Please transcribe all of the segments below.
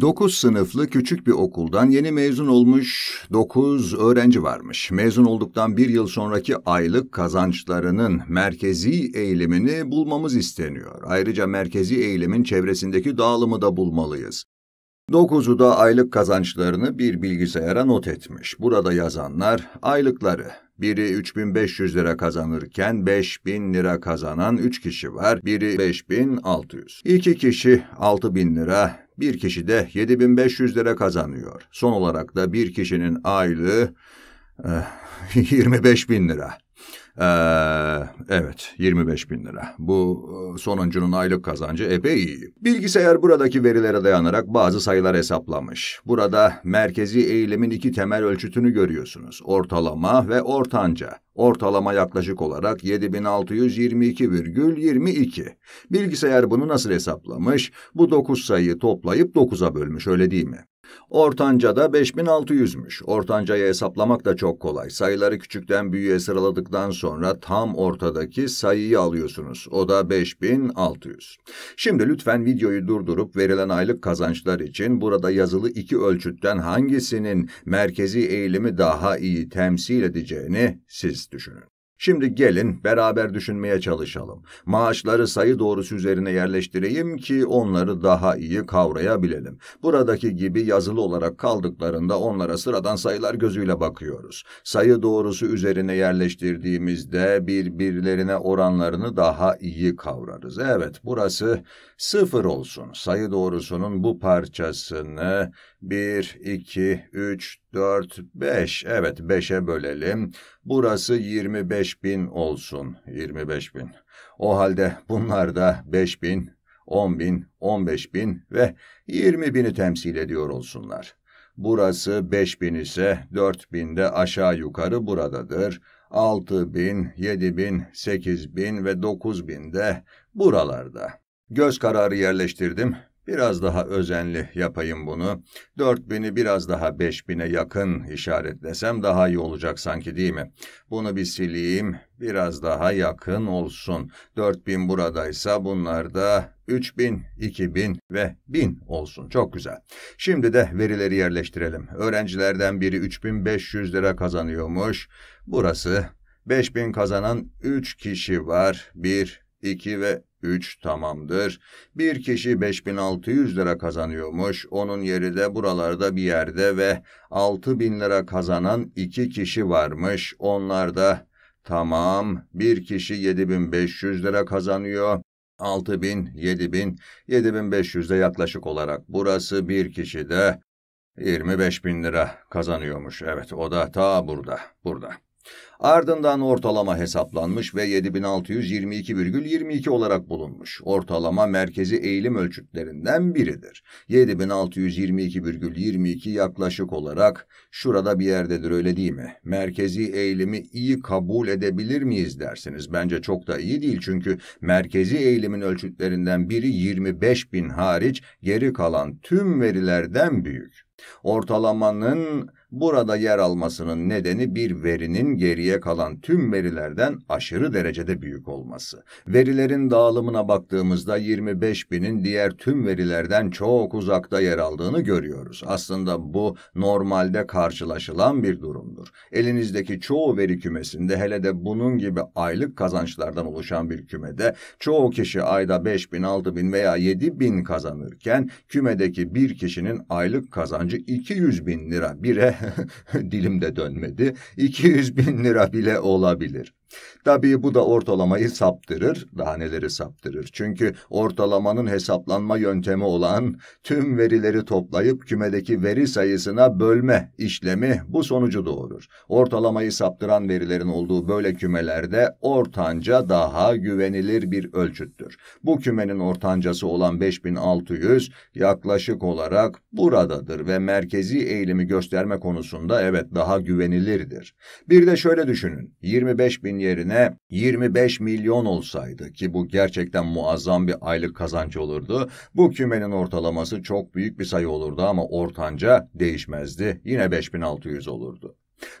9 sınıflı küçük bir okuldan yeni mezun olmuş 9 öğrenci varmış. Mezun olduktan bir yıl sonraki aylık kazançlarının merkezi eğilimini bulmamız isteniyor. Ayrıca merkezi eğilimin çevresindeki dağılımı da bulmalıyız. 9'u da aylık kazançlarını bir bilgisayara not etmiş. Burada yazanlar aylıkları. Biri 3500 lira kazanırken 5000 lira kazanan 3 kişi var. Biri 5600. İki kişi 6000 lira, bir kişi de 7500 lira kazanıyor. Son olarak da bir kişinin aylığı eh, 25 bin lira. Ee, evet 25 bin lira. Bu e, sonuncunun aylık kazancı epey iyi. Bilgisayar buradaki verilere dayanarak bazı sayılar hesaplamış. Burada merkezi eğilimin iki temel ölçütünü görüyorsunuz. Ortalama ve ortanca. Ortalama yaklaşık olarak 7622,22. Bilgisayar bunu nasıl hesaplamış? Bu 9 sayıyı toplayıp 9'a bölmüş öyle değil mi? Ortanca da 5600'müş. Ortancayı hesaplamak da çok kolay. Sayıları küçükten büyüğe sıraladıktan sonra tam ortadaki sayıyı alıyorsunuz. O da 5600. Şimdi lütfen videoyu durdurup verilen aylık kazançlar için burada yazılı iki ölçütten hangisinin merkezi eğilimi daha iyi temsil edeceğini siz düşünün. Şimdi gelin beraber düşünmeye çalışalım. Maaşları sayı doğrusu üzerine yerleştireyim ki onları daha iyi kavrayabilelim. Buradaki gibi yazılı olarak kaldıklarında onlara sıradan sayılar gözüyle bakıyoruz. Sayı doğrusu üzerine yerleştirdiğimizde birbirlerine oranlarını daha iyi kavrarız. Evet burası sıfır olsun. Sayı doğrusunun bu parçasını 1, 2, 3, 4, 5. Evet 5'e bölelim. Burası 25 bin olsun. 25 bin. O halde bunlar da 5 bin, 10 bin, 15 bin ve 20 bini temsil ediyor olsunlar. Burası 5 bin ise 4 bin de aşağı yukarı buradadır. 6 bin, 7 bin, 8 bin ve 9 bin de buralarda. Göz kararı yerleştirdim. Biraz daha özenli yapayım bunu. 4000'i biraz daha 5000'e yakın işaretlesem daha iyi olacak sanki değil mi? Bunu bir sileyim. Biraz daha yakın olsun. 4000 buradaysa bunlar da 3000, 2000 ve 1000 olsun. Çok güzel. Şimdi de verileri yerleştirelim. Öğrencilerden biri 3500 lira kazanıyormuş. Burası 5000 kazanan 3 kişi var. 1 2 ve 3 tamamdır. Bir kişi 5600 lira kazanıyormuş. Onun yeri de buralarda bir yerde ve 6000 lira kazanan 2 kişi varmış. Onlar da tamam. Bir kişi 7500 lira kazanıyor. 6000, 7000, 7500 de yaklaşık olarak burası bir kişi de 25 bin lira kazanıyormuş. Evet o da ta burada, burada. Ardından ortalama hesaplanmış ve 7622,22 olarak bulunmuş. Ortalama merkezi eğilim ölçütlerinden biridir. 7622,22 yaklaşık olarak şurada bir yerdedir öyle değil mi? Merkezi eğilimi iyi kabul edebilir miyiz dersiniz. Bence çok da iyi değil çünkü merkezi eğilimin ölçütlerinden biri 25.000 hariç geri kalan tüm verilerden büyük. Ortalamanın Burada yer almasının nedeni bir verinin geriye kalan tüm verilerden aşırı derecede büyük olması. Verilerin dağılımına baktığımızda 25 binin diğer tüm verilerden çok uzakta yer aldığını görüyoruz. Aslında bu normalde karşılaşılan bir durumdur. Elinizdeki çoğu veri kümesinde hele de bunun gibi aylık kazançlardan oluşan bir kümede çoğu kişi ayda 5 bin, 6 bin veya 7 bin kazanırken kümedeki bir kişinin aylık kazancı 200 bin lira bire Dilim de dönmedi, 200 bin lira bile olabilir. Tabii bu da ortalamayı saptırır, daha neleri saptırır. Çünkü ortalamanın hesaplanma yöntemi olan tüm verileri toplayıp kümedeki veri sayısına bölme işlemi bu sonucu doğurur. Ortalamayı saptıran verilerin olduğu böyle kümelerde ortanca daha güvenilir bir ölçüttür. Bu kümenin ortancası olan 5600 yaklaşık olarak buradadır ve merkezi eğilimi gösterme konusunda evet daha güvenilirdir. Bir de şöyle düşünün, 25 bin bin yerine 25 milyon olsaydı ki bu gerçekten muazzam bir aylık kazanç olurdu. Bu kümenin ortalaması çok büyük bir sayı olurdu ama ortanca değişmezdi. Yine 5600 olurdu.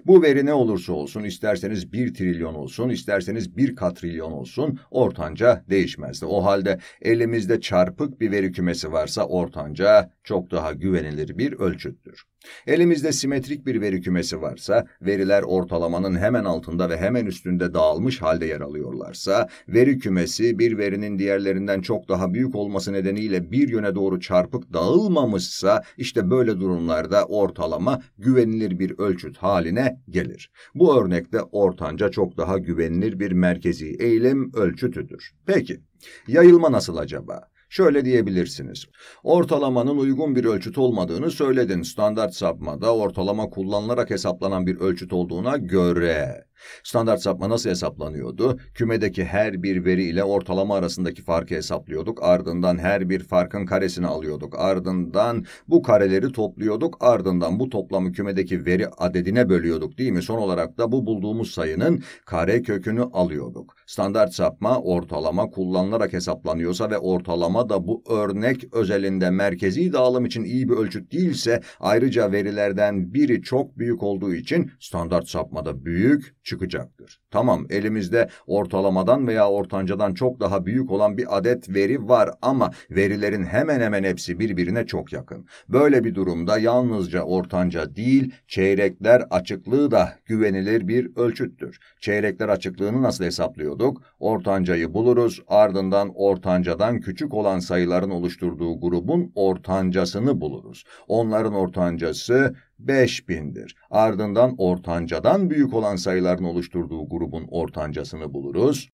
Bu veri ne olursa olsun, isterseniz 1 trilyon olsun, isterseniz 1 katrilyon olsun, ortanca değişmezdi. O halde elimizde çarpık bir veri kümesi varsa ortanca çok daha güvenilir bir ölçüttür. Elimizde simetrik bir veri kümesi varsa, veriler ortalamanın hemen altında ve hemen üstünde dağılmış halde yer alıyorlarsa, veri kümesi bir verinin diğerlerinden çok daha büyük olması nedeniyle bir yöne doğru çarpık dağılmamışsa, işte böyle durumlarda ortalama güvenilir bir ölçüt haline gelir. Bu örnekte ortanca çok daha güvenilir bir merkezi eğilim ölçütüdür. Peki, yayılma nasıl acaba? Şöyle diyebilirsiniz. Ortalamanın uygun bir ölçüt olmadığını söyledin. Standart sapmada ortalama kullanılarak hesaplanan bir ölçüt olduğuna göre Standart sapma nasıl hesaplanıyordu? Kümedeki her bir veri ile ortalama arasındaki farkı hesaplıyorduk. Ardından her bir farkın karesini alıyorduk. Ardından bu kareleri topluyorduk. Ardından bu toplamı kümedeki veri adedine bölüyorduk değil mi? Son olarak da bu bulduğumuz sayının kare kökünü alıyorduk. Standart sapma ortalama kullanılarak hesaplanıyorsa ve ortalama da bu örnek özelinde merkezi dağılım için iyi bir ölçüt değilse ayrıca verilerden biri çok büyük olduğu için standart sapmada büyük, çıkacaktır. Tamam elimizde ortalamadan veya ortancadan çok daha büyük olan bir adet veri var ama verilerin hemen hemen hepsi birbirine çok yakın. Böyle bir durumda yalnızca ortanca değil çeyrekler açıklığı da güvenilir bir ölçüttür. Çeyrekler açıklığını nasıl hesaplıyorduk? Ortancayı buluruz ardından ortancadan küçük olan sayıların oluşturduğu grubun ortancasını buluruz. Onların ortancası 5000'dir. Ardından ortancadan büyük olan sayıların oluşturduğu grubun grubun ortancasını buluruz.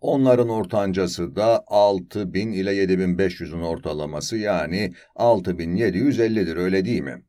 Onların ortancası da 6000 ile 7500'ün ortalaması yani 6750'dir öyle değil mi?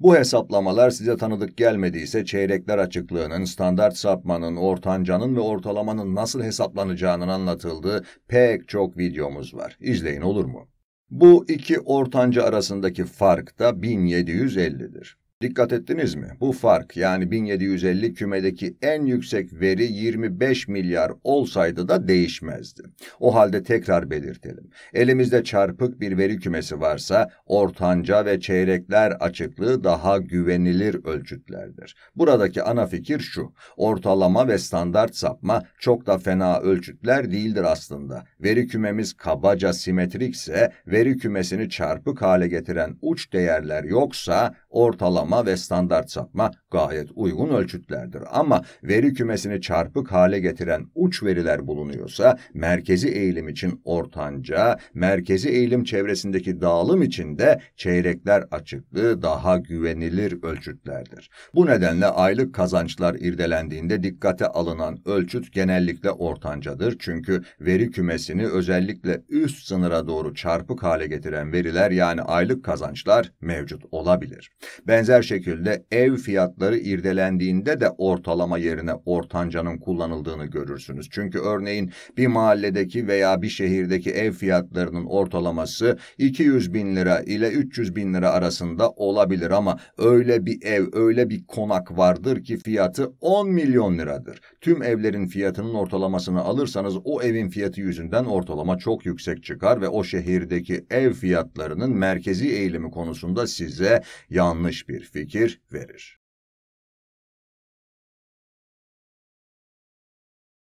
Bu hesaplamalar size tanıdık gelmediyse çeyrekler açıklığının, standart sapmanın, ortancanın ve ortalamanın nasıl hesaplanacağının anlatıldığı pek çok videomuz var. İzleyin olur mu? Bu iki ortanca arasındaki fark da 1750'dir. Dikkat ettiniz mi? Bu fark yani 1750 kümedeki en yüksek veri 25 milyar olsaydı da değişmezdi. O halde tekrar belirtelim. Elimizde çarpık bir veri kümesi varsa ortanca ve çeyrekler açıklığı daha güvenilir ölçütlerdir. Buradaki ana fikir şu. Ortalama ve standart sapma çok da fena ölçütler değildir aslında. Veri kümemiz kabaca simetrikse veri kümesini çarpık hale getiren uç değerler yoksa ortalama ortalama ve standart sapma gayet uygun ölçütlerdir. Ama veri kümesini çarpık hale getiren uç veriler bulunuyorsa merkezi eğilim için ortanca, merkezi eğilim çevresindeki dağılım için de çeyrekler açıklığı daha güvenilir ölçütlerdir. Bu nedenle aylık kazançlar irdelendiğinde dikkate alınan ölçüt genellikle ortancadır. Çünkü veri kümesini özellikle üst sınıra doğru çarpık hale getiren veriler yani aylık kazançlar mevcut olabilir. Benzer benzer şekilde ev fiyatları irdelendiğinde de ortalama yerine ortancanın kullanıldığını görürsünüz. Çünkü örneğin bir mahalledeki veya bir şehirdeki ev fiyatlarının ortalaması 200 bin lira ile 300 bin lira arasında olabilir ama öyle bir ev, öyle bir konak vardır ki fiyatı 10 milyon liradır. Tüm evlerin fiyatının ortalamasını alırsanız o evin fiyatı yüzünden ortalama çok yüksek çıkar ve o şehirdeki ev fiyatlarının merkezi eğilimi konusunda size yanlış bir fikir verir.